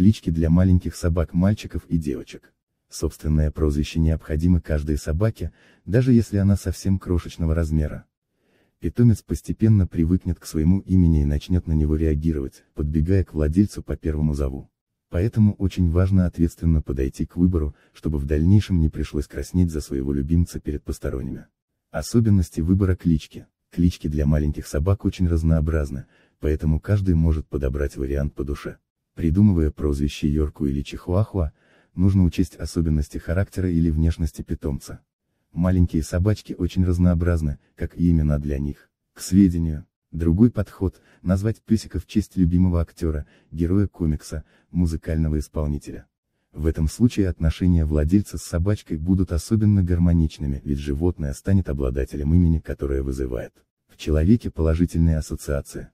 клички для маленьких собак мальчиков и девочек. Собственное прозвище необходимо каждой собаке, даже если она совсем крошечного размера. Питомец постепенно привыкнет к своему имени и начнет на него реагировать, подбегая к владельцу по первому зову. Поэтому очень важно ответственно подойти к выбору, чтобы в дальнейшем не пришлось краснеть за своего любимца перед посторонними. Особенности выбора клички. Клички для маленьких собак очень разнообразны, поэтому каждый может подобрать вариант по душе. Придумывая прозвище Йорку или Чихуахуа, нужно учесть особенности характера или внешности питомца. Маленькие собачки очень разнообразны, как и имена для них. К сведению, другой подход – назвать песика в честь любимого актера, героя комикса, музыкального исполнителя. В этом случае отношения владельца с собачкой будут особенно гармоничными, ведь животное станет обладателем имени, которое вызывает в человеке положительные ассоциации.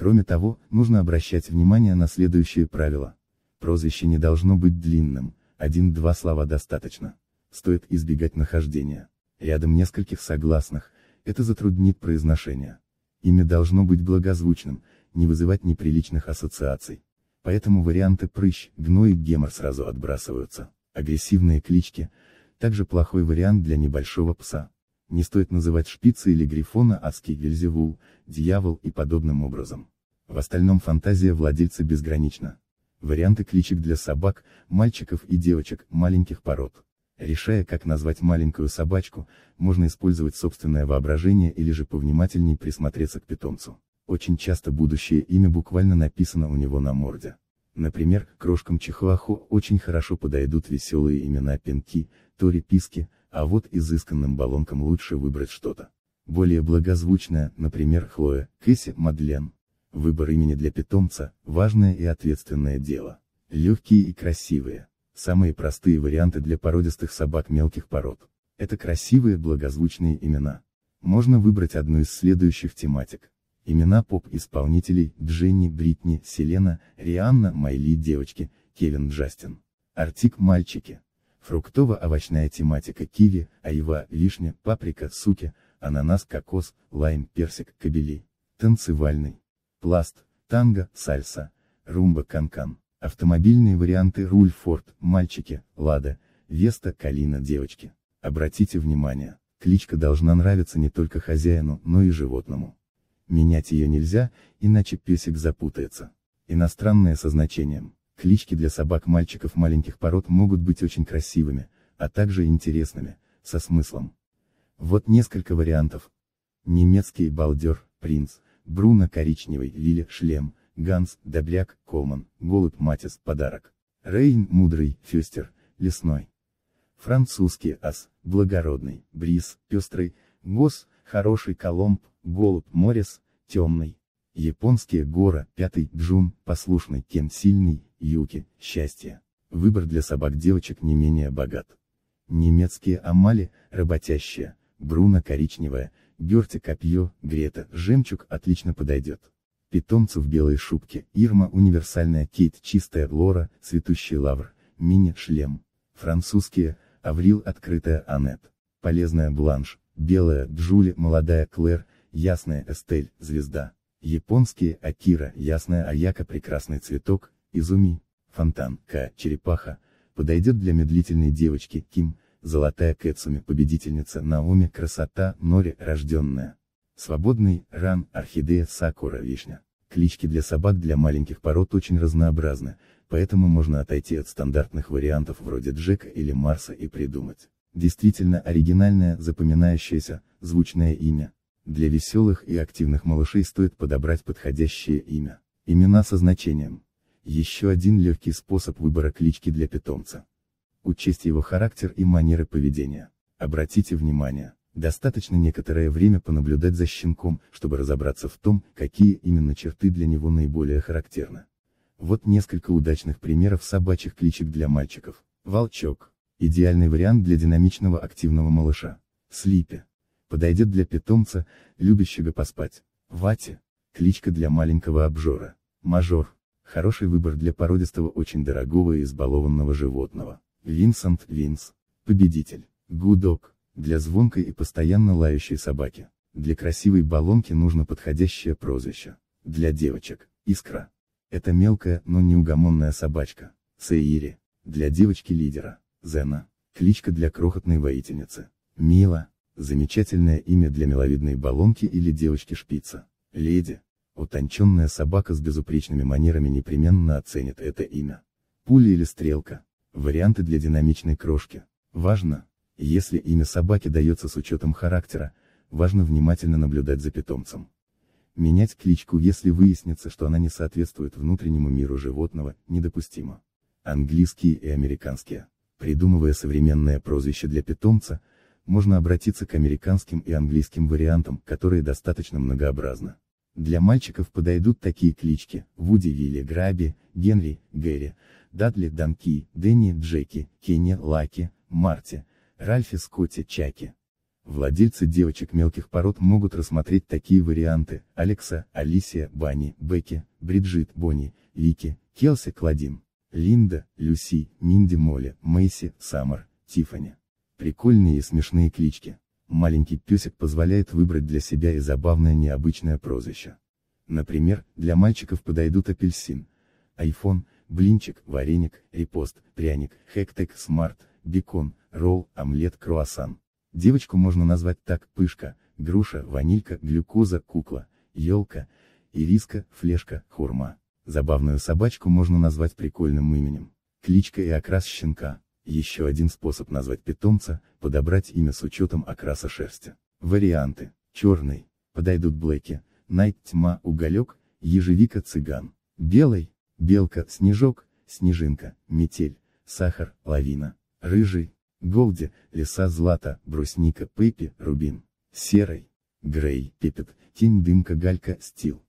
Кроме того, нужно обращать внимание на следующее правило. Прозвище не должно быть длинным, один-два слова достаточно. Стоит избегать нахождения рядом нескольких согласных, это затруднит произношение. Имя должно быть благозвучным, не вызывать неприличных ассоциаций. Поэтому варианты прыщ, гной и гемор сразу отбрасываются. Агрессивные клички – также плохой вариант для небольшого пса. Не стоит называть шпица или грифона адский Вельзевул, дьявол и подобным образом. В остальном фантазия владельца безгранична. Варианты кличек для собак, мальчиков и девочек, маленьких пород. Решая, как назвать маленькую собачку, можно использовать собственное воображение или же повнимательней присмотреться к питомцу. Очень часто будущее имя буквально написано у него на морде. Например, крошкам Чихуаху очень хорошо подойдут веселые имена Пенки, Тори Писки, а вот изысканным баллонкам лучше выбрать что-то более благозвучное, например, Хлоя, Кэсси, Мадлен. Выбор имени для питомца – важное и ответственное дело. Легкие и красивые – самые простые варианты для породистых собак мелких пород. Это красивые благозвучные имена. Можно выбрать одну из следующих тематик. Имена поп-исполнителей Дженни, Бритни, Селена, Рианна, Майли девочки, Кевин Джастин. Артик мальчики. Фруктово-овощная тематика киви, айва, вишня, паприка, суки, ананас, кокос, лайм, персик, кабели. Танцевальный. Пласт, танго, сальса, румба, канкан. -кан. Автомобильные варианты руль Форд, мальчики, Лада, Веста, Калина, девочки. Обратите внимание, кличка должна нравиться не только хозяину, но и животному. Менять ее нельзя, иначе песик запутается. Иностранное со значением. Клички для собак мальчиков маленьких пород могут быть очень красивыми, а также интересными, со смыслом. Вот несколько вариантов. Немецкий балдер, принц, Бруно коричневый, Лили, шлем, Ганс, добряк, Коман, голубь Матис, подарок. Рейн, мудрый, фюстер, лесной. Французский ас, благородный, бриз, пестрый, гос, хороший Коломб, голубь Морис, темный. Японские гора, пятый, джун, послушный, кен сильный, Юки, счастье. Выбор для собак девочек не менее богат. Немецкие амали, работящие, Бруно коричневая, Герти копье, Грета, жемчуг отлично подойдет. Питомцы в белой шубке, Ирма универсальная, Кейт чистая, Лора, цветущий лавр, Мини шлем. Французские, Аврил открытая, Анет. Полезная Бланш, белая, Джули, молодая Клэр, ясная Эстель, звезда. Японские, Акира, ясная Аяка, прекрасный цветок, Изуми, Фонтан, К, Черепаха, подойдет для медлительной девочки, Ким, Золотая Кэтсуми, победительница Наоми, Красота, Нори, рожденная. Свободный, Ран, Орхидея, Сакура, Вишня. Клички для собак для маленьких пород очень разнообразны, поэтому можно отойти от стандартных вариантов вроде Джека или Марса и придумать. Действительно оригинальное, запоминающееся, звучное имя. Для веселых и активных малышей стоит подобрать подходящее имя. Имена со значением. Еще один легкий способ выбора клички для питомца. Учесть его характер и манеры поведения. Обратите внимание, достаточно некоторое время понаблюдать за щенком, чтобы разобраться в том, какие именно черты для него наиболее характерны. Вот несколько удачных примеров собачьих кличек для мальчиков. Волчок. Идеальный вариант для динамичного активного малыша. Слипи. Подойдет для питомца, любящего поспать. Вати. Кличка для маленького обжора. Мажор. Хороший выбор для породистого очень дорогого и избалованного животного. Винсент Винс. Победитель. Гудок. Для звонкой и постоянно лающей собаки. Для красивой баллонки нужно подходящее прозвище. Для девочек. Искра. Это мелкая, но неугомонная собачка. Саири. Для девочки-лидера. Зена. Кличка для крохотной воительницы. Мила. Замечательное имя для миловидной баллонки или девочки-шпица. Леди. Утонченная собака с безупречными манерами непременно оценит это имя. Пуля или стрелка. Варианты для динамичной крошки. Важно, если имя собаки дается с учетом характера, важно внимательно наблюдать за питомцем. Менять кличку, если выяснится, что она не соответствует внутреннему миру животного, недопустимо. Английские и американские. Придумывая современное прозвище для питомца, можно обратиться к американским и английским вариантам, которые достаточно многообразны. Для мальчиков подойдут такие клички, Вуди Вилли Граби, Генри, Гэри, Дадли Данки, Дэнни Джеки, Кенни Лаки, Марти, Ральфи Скотти Чаки. Владельцы девочек мелких пород могут рассмотреть такие варианты Алекса, Алисия, Банни, Бекки, Бриджит, Бонни, Вики, Келси, Кладин, Линда, Люси, Минди Молли, Мэйси, Саммер, Тиффани. Прикольные и смешные клички. Маленький песик позволяет выбрать для себя и забавное необычное прозвище. Например, для мальчиков подойдут апельсин, айфон, блинчик, вареник, репост, пряник, хэктек, смарт, бекон, ролл, омлет, круассан. Девочку можно назвать так пышка, груша, ванилька, глюкоза, кукла, елка, ириска, флешка, хурма. Забавную собачку можно назвать прикольным именем. Кличка и окрас щенка. Еще один способ назвать питомца, подобрать имя с учетом окраса шерсти. Варианты. Черный. Подойдут блэки. Найт тьма уголек, ежевика цыган. Белый. Белка, снежок, снежинка, метель, сахар, лавина. Рыжий. Голди, лиса злата, брусника, Пыпи, рубин. Серый. Грей, пепет, тень дымка, галька, стил.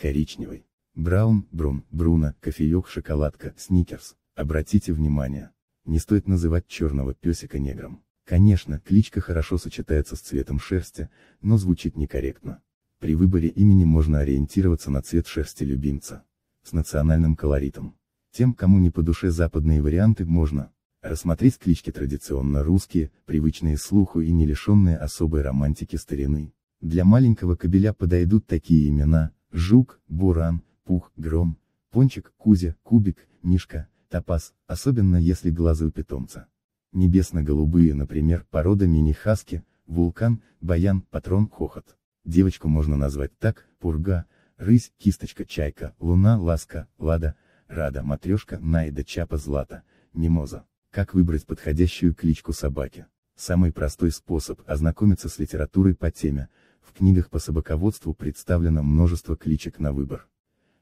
Коричневый. Браун, брун, бруно, кофеек, шоколадка, сникерс. Обратите внимание, не стоит называть черного песика негром. Конечно, кличка хорошо сочетается с цветом шерсти, но звучит некорректно. При выборе имени можно ориентироваться на цвет шерсти любимца. С национальным колоритом. Тем, кому не по душе западные варианты, можно рассмотреть клички традиционно русские, привычные слуху и не лишенные особой романтики старины. Для маленького кобеля подойдут такие имена, Жук, Буран, Пух, Гром, Пончик, Кузя, Кубик, Мишка, топаз, особенно если глазы у питомца. Небесно-голубые, например, порода мини-хаски, вулкан, баян, патрон, хохот. Девочку можно назвать так, пурга, рысь, кисточка, чайка, луна, ласка, лада, рада, матрешка, найда, чапа, злата, мимоза. Как выбрать подходящую кличку собаки? Самый простой способ ознакомиться с литературой по теме, в книгах по собаководству представлено множество кличек на выбор.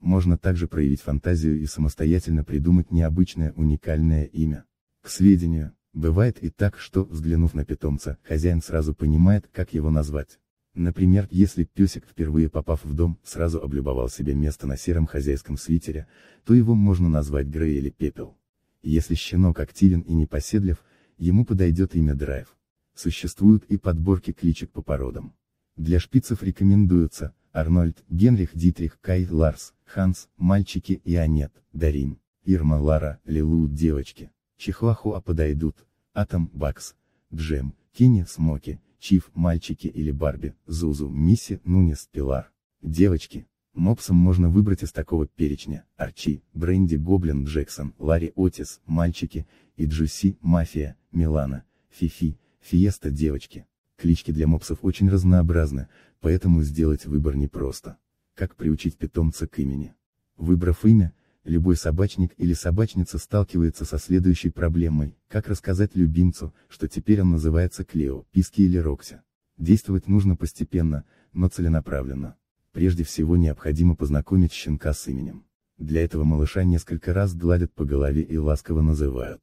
Можно также проявить фантазию и самостоятельно придумать необычное уникальное имя. К сведению, бывает и так, что, взглянув на питомца, хозяин сразу понимает, как его назвать. Например, если песик, впервые попав в дом, сразу облюбовал себе место на сером хозяйском свитере, то его можно назвать Грей или Пепел. Если щенок активен и непоседлив, ему подойдет имя Драйв. Существуют и подборки кличек по породам. Для шпицев рекомендуются, Арнольд, Генрих Дитрих, Кай, Ларс, Ханс, мальчики, и Анет, Дарин, Ирма, Лара, Лилу, девочки, Чехлахуа подойдут, Атом, Бакс, Джем, Кенни, Смоки, Чиф, мальчики или Барби, Зузу, Мисси, Нунис, Пилар, девочки. Мопсом можно выбрать из такого перечня, Арчи, Бренди, Гоблин, Джексон, Ларри Отис, мальчики, и Джуси, Мафия, Милана, Фифи, Фиеста, девочки. Клички для мопсов очень разнообразны, поэтому сделать выбор непросто. Как приучить питомца к имени? Выбрав имя, любой собачник или собачница сталкивается со следующей проблемой, как рассказать любимцу, что теперь он называется Клео, Писки или Рокси. Действовать нужно постепенно, но целенаправленно. Прежде всего необходимо познакомить щенка с именем. Для этого малыша несколько раз гладят по голове и ласково называют.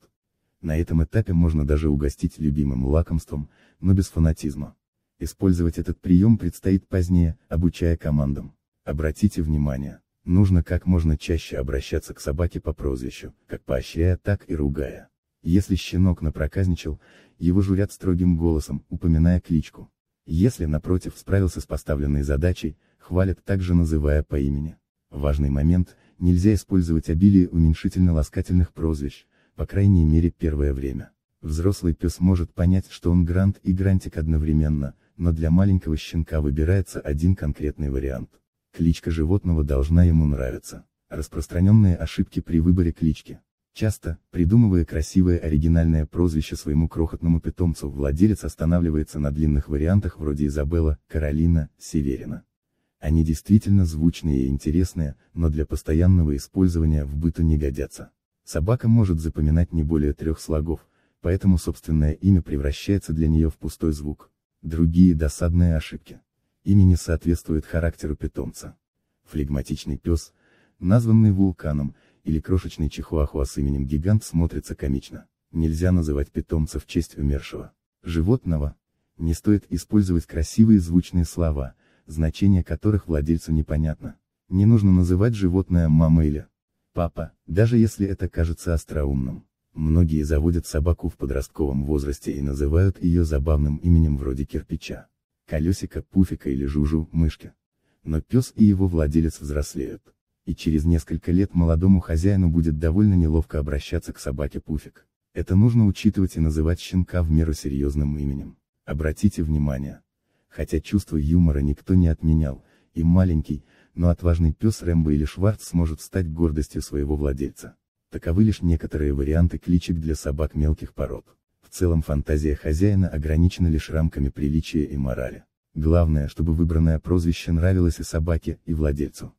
На этом этапе можно даже угостить любимым лакомством, но без фанатизма. Использовать этот прием предстоит позднее, обучая командам. Обратите внимание, нужно как можно чаще обращаться к собаке по прозвищу, как поощряя, так и ругая. Если щенок напроказничал, его журят строгим голосом, упоминая кличку. Если, напротив, справился с поставленной задачей, хвалят также называя по имени. Важный момент, нельзя использовать обилие уменьшительно-ласкательных прозвищ, по крайней мере первое время. Взрослый пес может понять, что он грант и грантик одновременно, но для маленького щенка выбирается один конкретный вариант. Кличка животного должна ему нравиться. Распространенные ошибки при выборе клички. Часто, придумывая красивое оригинальное прозвище своему крохотному питомцу, владелец останавливается на длинных вариантах вроде Изабелла, Каролина, Северина. Они действительно звучные и интересные, но для постоянного использования в быту не годятся. Собака может запоминать не более трех слогов, поэтому собственное имя превращается для нее в пустой звук. Другие досадные ошибки. Имя не соответствует характеру питомца. Флегматичный пес, названный вулканом, или крошечный чихуахуа с именем гигант смотрится комично. Нельзя называть питомца в честь умершего. Животного. Не стоит использовать красивые звучные слова, значение которых владельцу непонятно. Не нужно называть животное мама или папа, даже если это кажется остроумным. Многие заводят собаку в подростковом возрасте и называют ее забавным именем вроде кирпича, колесика, пуфика или жужу, мышки. Но пес и его владелец взрослеют. И через несколько лет молодому хозяину будет довольно неловко обращаться к собаке пуфик. Это нужно учитывать и называть щенка в меру серьезным именем. Обратите внимание. Хотя чувство юмора никто не отменял, и маленький, но отважный пес Рэмбо или Шварц сможет стать гордостью своего владельца. Таковы лишь некоторые варианты кличек для собак мелких пород. В целом фантазия хозяина ограничена лишь рамками приличия и морали. Главное, чтобы выбранное прозвище нравилось и собаке, и владельцу.